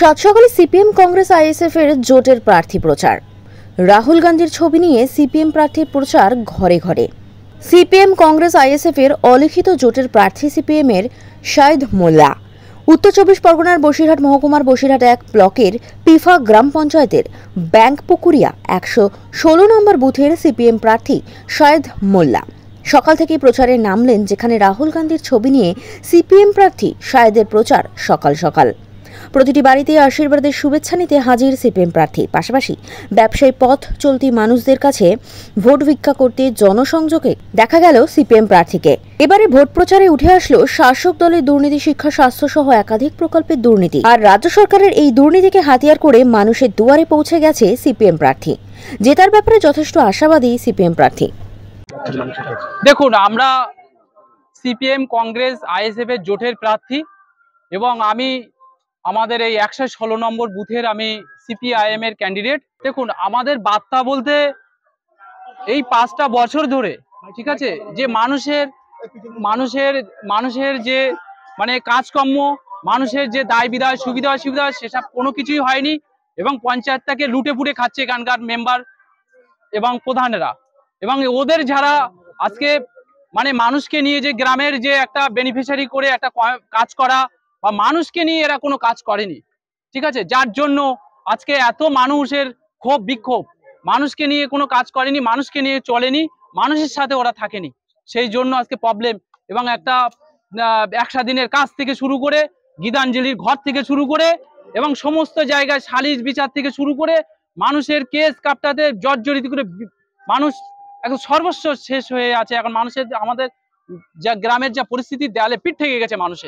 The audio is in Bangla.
সাত সকালে সিপিএম কংগ্রেস আইএসএফ এর জোটের প্রার্থী প্রচার রাহুল গান্ধীর ছবি নিয়ে সিপিএম প্রার্থীর প্রচার ঘরে ঘরে সিপিএম কংগ্রেস আইএসএফ এর অলিখিত জোটের প্রার্থী সিপিএম এর শাহিদ মোল্লা উত্তর চব্বিশ পরগনার বসিরহাট মহকুমার বসিরহাট এক ব্লকের পিফা গ্রাম পঞ্চায়েতের ব্যাংক পুকুরিয়া একশো ষোলো নম্বর বুথের সিপিএম প্রার্থী শায়েদ মোল্লা সকাল থেকেই প্রচারে নামলেন যেখানে রাহুল গান্ধীর ছবি নিয়ে সিপিএম প্রার্থী শায়েদের প্রচার সকাল সকাল প্রতিটি বাড়িতে আশীর্বাদের শুভেচ্ছা নিতে হাজির সিপিএম প্রার্থী পাশাপাশি ব্যবসায়ী পথ চলতি মানুষদের কাছে ভোট ভিক্ষা করতে জনসংযোগে দেখা গেল সিপিএম প্রার্থীকে এবারে ভোট প্রচারে উঠে আসলো শাসক দলের দুর্নীতি শিক্ষা স্বাস্থ্য সহ একাধিক প্রকল্পের দুর্নীতি আর রাজ্য সরকারের এই দুর্নীতিকে হাতিয়ার করে মানুষের দুয়ারে পৌঁছে গেছে সিপিএম প্রার্থী জেতার ব্যাপারে যথেষ্ট আশাবাদী সিপিএম প্রার্থী দেখুন আমরা সিপিএম কংগ্রেস আইএসএফ এর জোটের প্রার্থী এবং আমি আমাদের এই একশো ষোলো নম্বর বুথের আমি সিপিআইএম এর ক্যান্ডিডেট দেখুন আমাদের বার্তা বলতে এই পাঁচটা বছর ধরে ঠিক আছে যে মানুষের মানুষের মানুষের যে মানে কাজকর্ম মানুষের যে দায় বিদায় সুবিধা অসুবিধা সেসব কোনো কিছুই হয়নি এবং পঞ্চায়েতটাকে লুটে পুটে খাচ্ছে এখানকার মেম্বার এবং প্রধানেরা এবং ওদের যারা আজকে মানে মানুষকে নিয়ে যে গ্রামের যে একটা বেনিফিশিয়ারি করে একটা কাজ করা বা মানুষকে নিয়ে এরা কোনো কাজ করেনি ঠিক আছে যার জন্য আজকে এত মানুষের ক্ষোভ বিক্ষোভ মানুষকে নিয়ে কোনো কাজ করেনি মানুষকে নিয়ে চলেনি মানুষের সাথে ওরা থাকেনি সেই জন্য আজকে প্রবলেম এবং একটা একশা দিনের কাজ থেকে শুরু করে গীতাঞ্জলির ঘর থেকে শুরু করে এবং সমস্ত জায়গায় সালিশ বিচার থেকে শুরু করে মানুষের কেস কাপটাতে জর্জরিত করে মানুষ এখন সর্বস্ব শেষ হয়ে আছে এখন মানুষের আমাদের যা গ্রামের যা পরিস্থিতি দেয়ালে পিঠ থেকে গেছে মানুষের